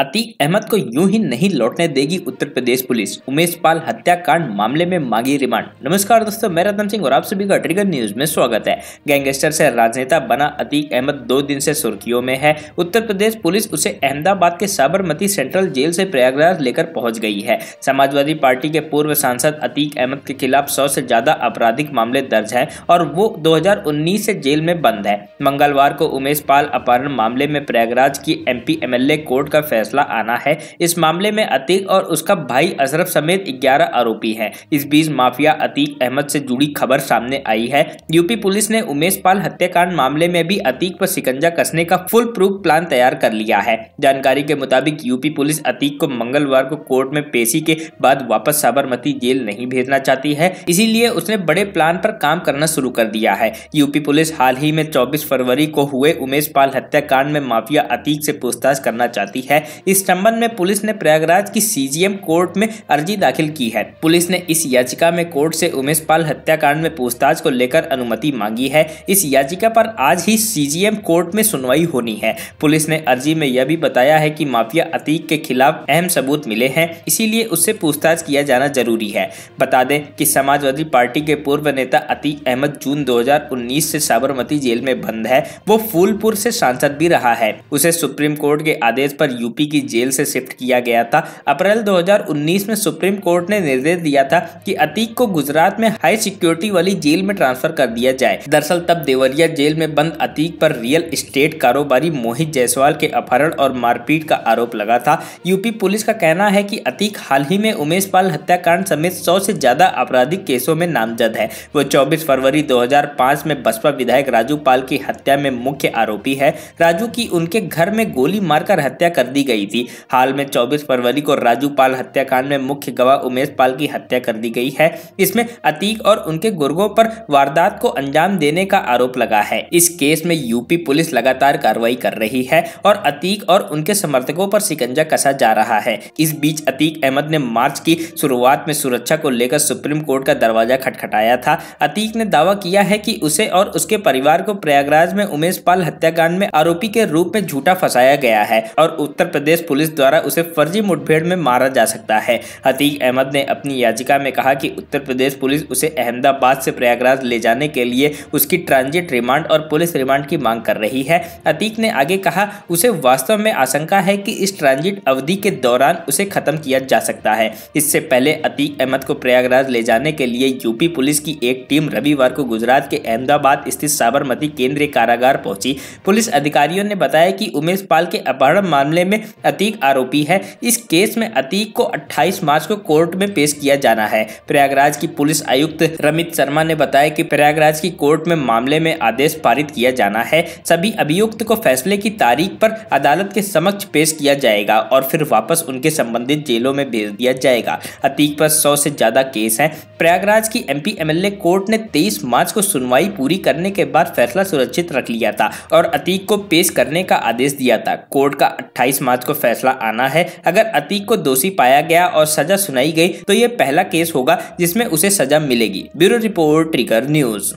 अतीक अहमद को यूं ही नहीं लौटने देगी उत्तर प्रदेश पुलिस उमेश पाल हत्याकांड मामले में मांगी रिमांड नमस्कार दोस्तों मैं रतन सिंह और आप सभी का ट्रिगर न्यूज में स्वागत है गैंगस्टर से राजनेता बना अतीक अहमद दो दिन से सुर्खियों में है उत्तर प्रदेश पुलिस उसे अहमदाबाद के साबरमती सेंट्रल जेल से प्रयागराज लेकर पहुंच गई है समाजवादी पार्टी के पूर्व सांसद अतीक अहमद के खिलाफ सौ से ज्यादा आपराधिक मामले दर्ज है और वो दो से जेल में बंद है मंगलवार को उमेश पाल अपहरण मामले में प्रयागराज की एम पी कोर्ट का फैसला फैसला आना है इस मामले में अतीक और उसका भाई अशरफ समेत 11 आरोपी हैं इस बीच माफिया अतीक अहमद से जुड़ी खबर सामने आई है यूपी पुलिस ने उमेश पाल हत्याकांड मामले में भी अतीक पर शिकंजा कसने का फुल प्रूफ प्लान तैयार कर लिया है जानकारी के मुताबिक यूपी पुलिस अतीक को मंगलवार को कोर्ट में पेशी के बाद वापस साबरमती जेल नहीं भेजना चाहती है इसीलिए उसने बड़े प्लान पर काम करना शुरू कर दिया है यूपी पुलिस हाल ही में 24 फरवरी को हुए उमेश पाल हत्याकांड में माफिया अतीक से पूछताछ करना चाहती है इस संबंध में पुलिस ने प्रयागराज की सीजीएम कोर्ट में अर्जी दाखिल की है पुलिस ने इस याचिका में कोर्ट से उमेश पाल हत्याकांड में पूछताछ को लेकर अनुमति मांगी है इस याचिका पर आज ही सीजीएम कोर्ट में सुनवाई होनी है पुलिस ने अर्जी में यह भी बताया है कि माफिया अतीक के खिलाफ अहम सबूत मिले हैं इसीलिए उससे पूछताछ किया जाना जरूरी है बता दें कि समाजवादी पार्टी के पूर्व नेता अतीक अहमद जून 2019 से साबरमती जेल में बंद है वो फूलपुर से सांसद भी रहा है उसे सुप्रीम कोर्ट के आदेश पर यूपी की जेल से शिफ्ट किया गया था अप्रैल 2019 में सुप्रीम कोर्ट ने निर्देश दिया था कि अतीक को गुजरात में हाई सिक्योरिटी वाली जेल में ट्रांसफर कर दिया जाए दरअसल तब देवरिया जेल में बंद अतीक पर रियल इस्टेट कारोबारी मोहित जायसवाल के अपहरण और मारपीट का आरोप लगा था यूपी पुलिस का कहना है की अतीक हाल ही में उमेश पाल हत्याकांड समेत सौ से ज्यादा आपराधिक केसों में नामजद है वो 24 फरवरी 2005 में बसपा विधायक राजू पाल की हत्या में मुख्य आरोपी है राजू की उनके घर में गोली मारकर हत्या कर दी गई गई थी हाल में 24 फरवरी को राजू पाल हत्याकांड में मुख्य गवाह उमेश पाल की हत्या कर दी गई है इसमें अतीक और उनके गुर्गों पर वारदात को अंजाम देने का आरोप लगा है इस केस में यूपी पुलिस लगातार कार्रवाई कर रही है और अतीक और उनके समर्थकों पर शिकंजा कसा जा रहा है इस बीच अतीक अहमद ने मार्च की शुरुआत में सुरक्षा को लेकर सुप्रीम कोर्ट का दरवाजा खटखटाया था अतीक ने दावा किया है कि उसे और उसके परिवार को प्रयागराज में उमेश पाल हत्याकांड में आरोपी के रूप में झूठा फंसाया गया है और उत्तर प्रदेश प्रदेश पुलिस द्वारा उसे फर्जी मुठभेड़ में मारा जा सकता है अतीक अहमद ने अपनी याचिका में कहा कि उत्तर प्रदेश पुलिस उसे अहमदाबाद से प्रयागराज ले जाने के लिए उसकी ट्रांजिट रिमांड और पुलिस रिमांड की मांग कर रही है अतीक ने आगे कहा उसे वास्तव में आशंका है कि इस ट्रांजिट अवधि के दौरान उसे खत्म किया जा सकता है इससे पहले अतीक अहमद को प्रयागराज ले जाने के लिए यूपी पुलिस की एक टीम रविवार को गुजरात के अहमदाबाद स्थित साबरमती केंद्रीय कारागार पहुंची पुलिस अधिकारियों ने बताया कि उमेश पाल के अपहरण मामले में अतीक आरोपी है इस केस में अतीक को 28 मार्च को कोर्ट में पेश किया जाना है प्रयागराज की पुलिस आयुक्त रमित शर्मा ने बताया कि प्रयागराज की कोर्ट में मामले में आदेश पारित किया जाना है सभी अभियुक्त को फैसले की तारीख पर अदालत के समक्ष पेश किया जाएगा और फिर वापस उनके संबंधित जेलों में भेज दिया जाएगा अतीक पर सौ से ज्यादा केस है प्रयागराज की एम पी कोर्ट ने तेईस मार्च को सुनवाई पूरी करने के बाद फैसला सुरक्षित रख लिया था और अतीक को पेश करने का आदेश दिया था कोर्ट का अट्ठाईस मार्च आज को फैसला आना है अगर अतीक को दोषी पाया गया और सजा सुनाई गई तो ये पहला केस होगा जिसमें उसे सजा मिलेगी ब्यूरो रिपोर्ट ट्रिगर न्यूज